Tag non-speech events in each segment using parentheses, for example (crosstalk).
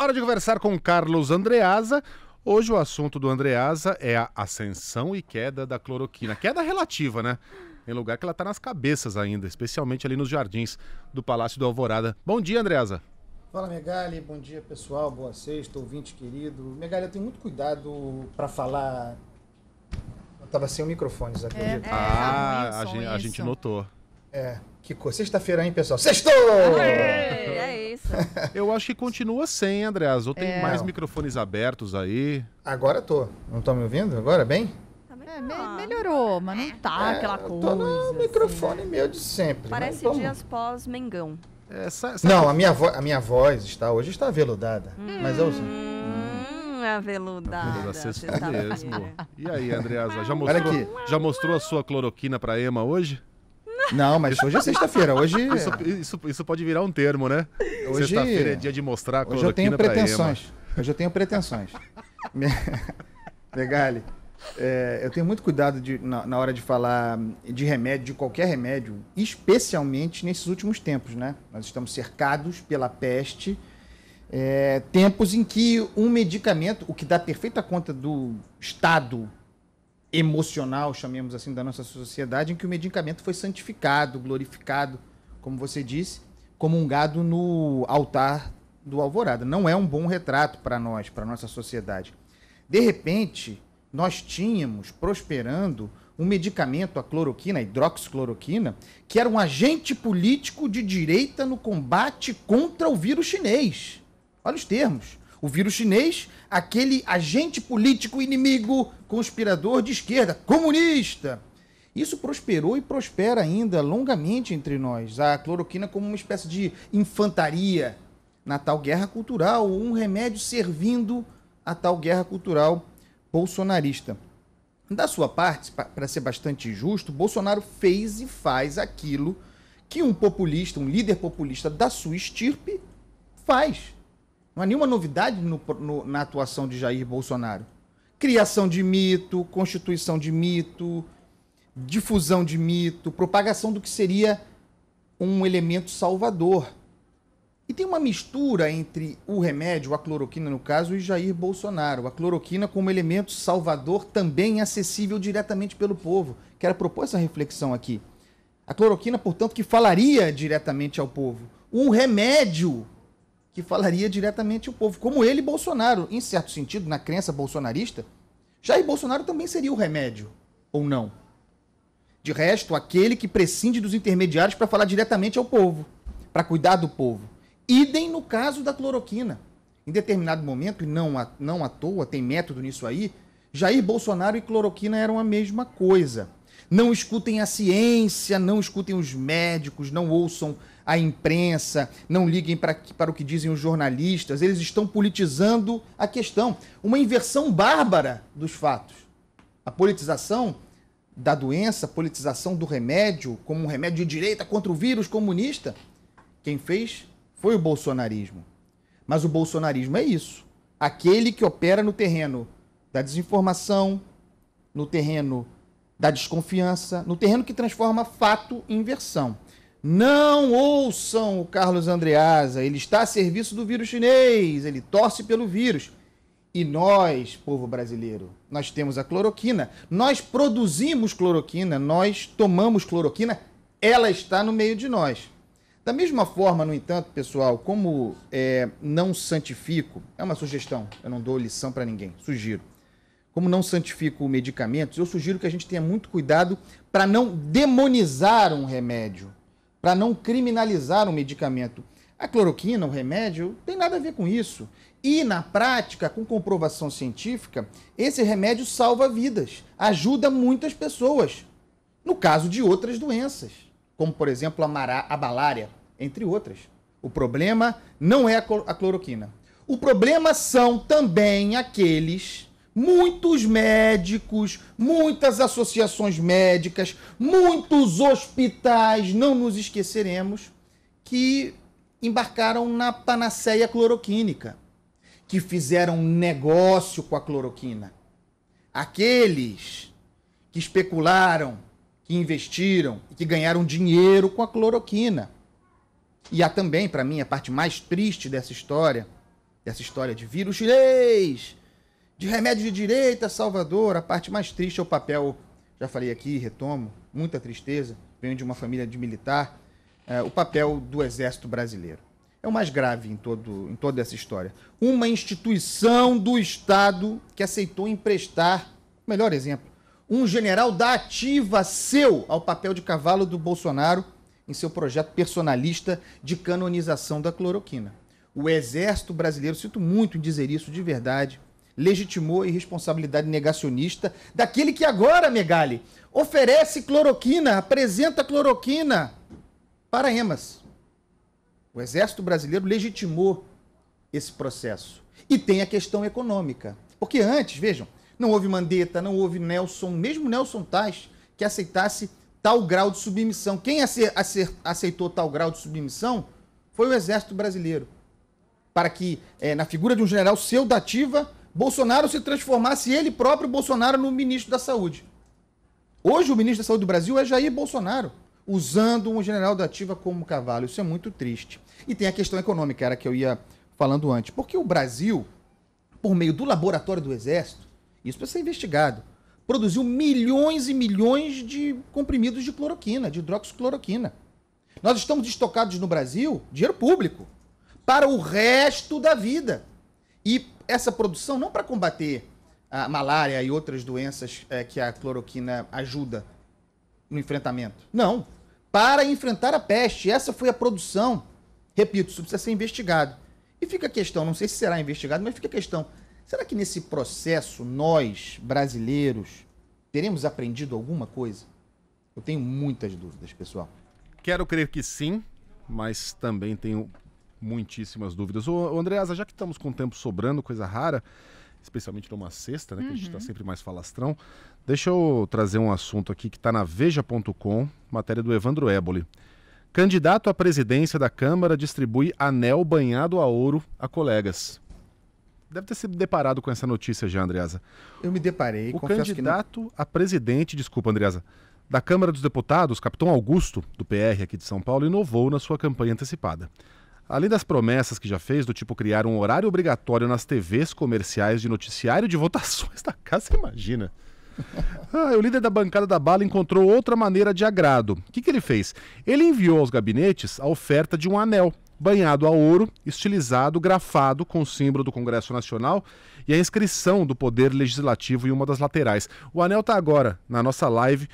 Hora de conversar com Carlos Andreasa. Hoje o assunto do Andreasa é a ascensão e queda da cloroquina. Queda relativa, né? Em lugar que ela está nas cabeças ainda, especialmente ali nos jardins do Palácio do Alvorada. Bom dia, Andreasa. Fala, Megali. Bom dia, pessoal. Boa sexta, ouvinte querido. Megali, eu tenho muito cuidado para falar. Eu tava sem o microfone, você acredita? É, é, ah, a gente, a gente notou. É. Que coisa. Sexta-feira, hein, pessoal? Sextou! É, é isso. Eu acho que continua sem, Andreas. Ou tem é. mais microfones abertos aí? Agora tô. Não estão me ouvindo? Agora bem? Tá é, me melhorou, mas não tá é, aquela coisa. Tô no assim, microfone assim, meu de sempre. Né? Parece dias pós-mengão. É, não, a minha, a minha voz está hoje está aveludada. Hum, mas eu. Hum, aveludada. Você tá mesmo. E aí, Andreasa, já mostrou, já mostrou a sua cloroquina para Ema hoje? Não, mas hoje é sexta-feira. Hoje. É. Isso, isso, isso, pode virar um termo, né? Hoje... Sexta-feira é dia de mostrar a Hoje eu tenho pretensões. Hoje eu tenho pretensões. Legale. (laughs) Eh, é, eu tenho muito cuidado de, na, na, hora de falar de remédio, de qualquer remédio, especialmente nesses últimos tempos, né? Nós estamos cercados pela peste, é, tempos em que um medicamento, o que dá perfeita conta do estado emocional, chamemos assim, da nossa sociedade, em que o medicamento foi santificado, glorificado, como você disse, comungado no altar do Alvorada. Não é um bom retrato para nós, para nossa sociedade. De repente, nós tínhamos prosperando um medicamento, a cloroquina, a hidroxicloroquina, que era um agente político de direita no combate contra o vírus chinês. Olha os termos. O vírus chinês, aquele agente político inimigo, conspirador de esquerda, comunista. Isso prosperou e prospera ainda longamente entre nós. A cloroquina como uma espécie de infantaria na tal guerra cultural, um remédio servindo a tal guerra cultural bolsonarista. Da sua parte, para ser bastante justo, Bolsonaro fez e faz aquilo que um populista, um líder populista da sua estirpe faz. Não há nenhuma novidade no, no, na atuação de Jair Bolsonaro. Criação de mito, constituição de mito, difusão de mito, propagação do que seria um elemento salvador. E tem uma mistura entre o remédio, a cloroquina no caso, e Jair Bolsonaro. A cloroquina como elemento salvador também acessível diretamente pelo povo. Quero propor essa reflexão aqui. A cloroquina, portanto, que falaria diretamente ao povo. Um remédio que falaria diretamente o povo. Como ele, Bolsonaro, em certo sentido, na crença bolsonarista, Jair Bolsonaro também seria o remédio, ou não? De resto, aquele que prescinde dos intermediários para falar diretamente ao povo, para cuidar do povo. Idem no caso da cloroquina. Em determinado momento, e não não à toa, tem método nisso aí, Jair Bolsonaro e cloroquina eram a mesma coisa. Não escutem a ciência, não escutem os médicos, não ouçam a imprensa, não liguem para, para o que dizem os jornalistas. Eles estão politizando a questão. Uma inversão bárbara dos fatos. A politização da doença, a politização do remédio, como um remédio de direita contra o vírus comunista. Quem fez foi o bolsonarismo. Mas o bolsonarismo é isso. Aquele que opera no terreno da desinformação, no terreno da desconfiança, no terreno que transforma fato em inversão. Não ouçam o Carlos Andreasa, ele está a serviço do vírus chinês, ele torce pelo vírus. E nós, povo brasileiro, nós temos a cloroquina, nós produzimos cloroquina, nós tomamos cloroquina, ela está no meio de nós. Da mesma forma, no entanto, pessoal, como é, não santifico, é uma sugestão, eu não dou lição para ninguém, sugiro como não santifico medicamentos, eu sugiro que a gente tenha muito cuidado para não demonizar um remédio, para não criminalizar um medicamento. A cloroquina, o remédio, tem nada a ver com isso. E na prática, com comprovação científica, esse remédio salva vidas, ajuda muitas pessoas, no caso de outras doenças, como por exemplo a, mara, a malária, entre outras. O problema não é a cloroquina. O problema são também aqueles muitos médicos, muitas associações médicas, muitos hospitais, não nos esqueceremos, que embarcaram na panaceia cloroquínica, que fizeram negócio com a cloroquina. Aqueles que especularam, que investiram e que ganharam dinheiro com a cloroquina. E há também, para mim, a parte mais triste dessa história, dessa história de vírus chinês de remédio de direita, Salvador, a parte mais triste é o papel, já falei aqui, retomo, muita tristeza, venho de uma família de militar, é, o papel do Exército Brasileiro. É o mais grave em, todo, em toda essa história. Uma instituição do Estado que aceitou emprestar, melhor exemplo, um general da ativa seu ao papel de cavalo do Bolsonaro em seu projeto personalista de canonização da cloroquina. O Exército Brasileiro, sinto muito em dizer isso de verdade, legitimou a irresponsabilidade negacionista daquele que agora, Megali, oferece cloroquina, apresenta cloroquina para EMAS. O Exército Brasileiro legitimou esse processo. E tem a questão econômica. Porque antes, vejam, não houve Mandetta, não houve Nelson, mesmo Nelson Tais, que aceitasse tal grau de submissão. Quem aceitou tal grau de submissão foi o Exército Brasileiro. Para que, é, na figura de um general seu da ativa, Bolsonaro se transformasse ele próprio, Bolsonaro, no ministro da Saúde. Hoje, o ministro da Saúde do Brasil é Jair Bolsonaro, usando um general da ativa como cavalo. Isso é muito triste. E tem a questão econômica, era que eu ia falando antes. Porque o Brasil, por meio do laboratório do Exército, isso precisa ser investigado, produziu milhões e milhões de comprimidos de cloroquina, de hidroxicloroquina. Nós estamos estocados no Brasil, dinheiro público, para o resto da vida. E essa produção não para combater a malária e outras doenças é, que a cloroquina ajuda no enfrentamento. Não. Para enfrentar a peste. Essa foi a produção. Repito, isso precisa ser investigado. E fica a questão, não sei se será investigado, mas fica a questão. Será que nesse processo nós, brasileiros, teremos aprendido alguma coisa? Eu tenho muitas dúvidas, pessoal. Quero crer que sim, mas também tenho muitíssimas dúvidas. Ô, Andreasa, já que estamos com o tempo sobrando, coisa rara, especialmente numa sexta, né, uhum. que a gente está uhum. sempre mais falastrão, deixa eu trazer um assunto aqui que está na Veja.com, matéria do Evandro Éboli. Candidato à presidência da Câmara distribui anel banhado a ouro a colegas. Deve ter se deparado com essa notícia já, Andreasa. Eu me deparei. O candidato não... a presidente, desculpa, Andreasa, da Câmara dos Deputados, capitão Augusto, do PR aqui de São Paulo, inovou na sua campanha antecipada. Além das promessas que já fez, do tipo criar um horário obrigatório nas TVs comerciais de noticiário de votações (laughs) da casa, imagina. (laughs) Ah, o líder da bancada da bala encontrou outra maneira de agrado. O que, que ele fez? Ele enviou aos gabinetes a oferta de um anel, banhado a ouro, estilizado, grafado com o símbolo do Congresso Nacional e a inscrição do Poder Legislativo em uma das laterais. O anel está agora na nossa live.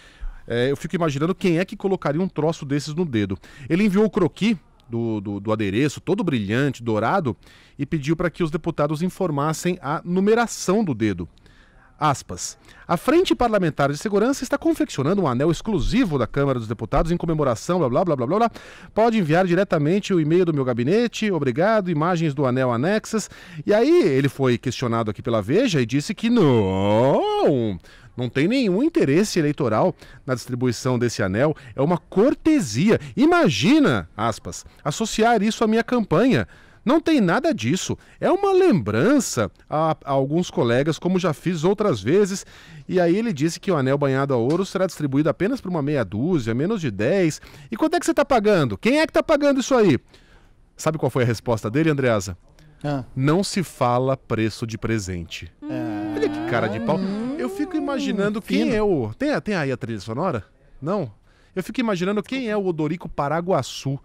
É, eu fico imaginando quem é que colocaria um troço desses no dedo. Ele enviou o croqui do, do, do adereço, todo brilhante, dourado, e pediu para que os deputados informassem a numeração do dedo. Aspas. A Frente Parlamentar de Segurança está confeccionando um anel exclusivo da Câmara dos Deputados em comemoração, blá blá blá blá blá. blá. Pode enviar diretamente o e-mail do meu gabinete, obrigado, imagens do anel anexas. E aí ele foi questionado aqui pela Veja e disse que não não tem nenhum interesse eleitoral na distribuição desse anel, é uma cortesia. Imagina, aspas, associar isso à minha campanha. Não tem nada disso. É uma lembrança a, a, alguns colegas, como já fiz outras vezes. E aí ele disse que o anel banhado a ouro será distribuído apenas por uma meia dúzia, menos de 10. E quanto é que você está pagando? Quem é que está pagando isso aí? Sabe qual foi a resposta dele, Andreasa? Ah. Não se fala preço de presente. Ah. Olha que cara de pau. Eu fico imaginando hum, quem é o. Tem, tem aí a trilha sonora? Não? Eu fico imaginando quem é o Odorico Paraguaçu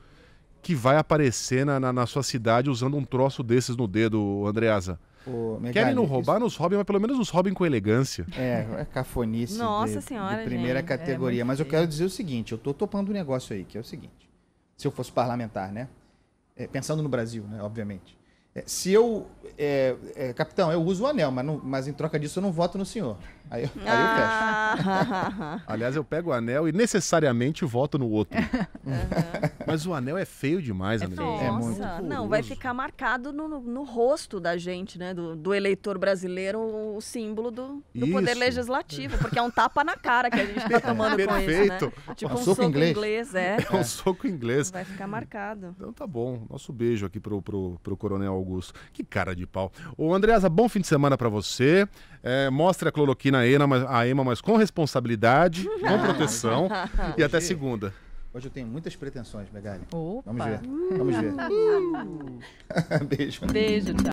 que vai aparecer na, na, na sua cidade usando um troço desses no dedo, Andreasa? Megali, Querem não roubar, isso... nos roubem, mas pelo menos nos roubem com elegância. É, é cafonice Nossa de, senhora, de primeira gente, é categoria. É mas eu quero dizer o seguinte, eu tô topando um negócio aí, que é o seguinte. Se eu fosse parlamentar, né? É, pensando no Brasil, né, obviamente. É, se eu. É, é, capitão, eu uso o anel, mas, não, mas em troca disso eu não voto no senhor. Aí, eu, aí eu ah. fecho. (laughs) Aliás, eu pego o anel e necessariamente voto no outro. Uhum. Mas o anel é feio demais, é É muito Nossa, não, vai ficar marcado no, no, rosto da gente, né? Do, do eleitor brasileiro, o símbolo do, do poder legislativo, porque é um tapa na cara que a gente tá tomando Perfeito. com isso, né? Tipo um, um soco, inglês. inglês é. é um soco inglês. Vai ficar marcado. Então tá bom. Nosso beijo aqui pro, pro, pro Coronel Augusto. Augusto. Que cara de pau. Ô, Andreasa, bom fim de semana para você. É, mostre a cloroquina a EMA, mas, com responsabilidade, (laughs) com proteção. e até segunda. Hoje eu tenho muitas pretensões, Megali. Vamos ver. Vamos ver. (laughs) (laughs) Beijo. Beijo, tchau.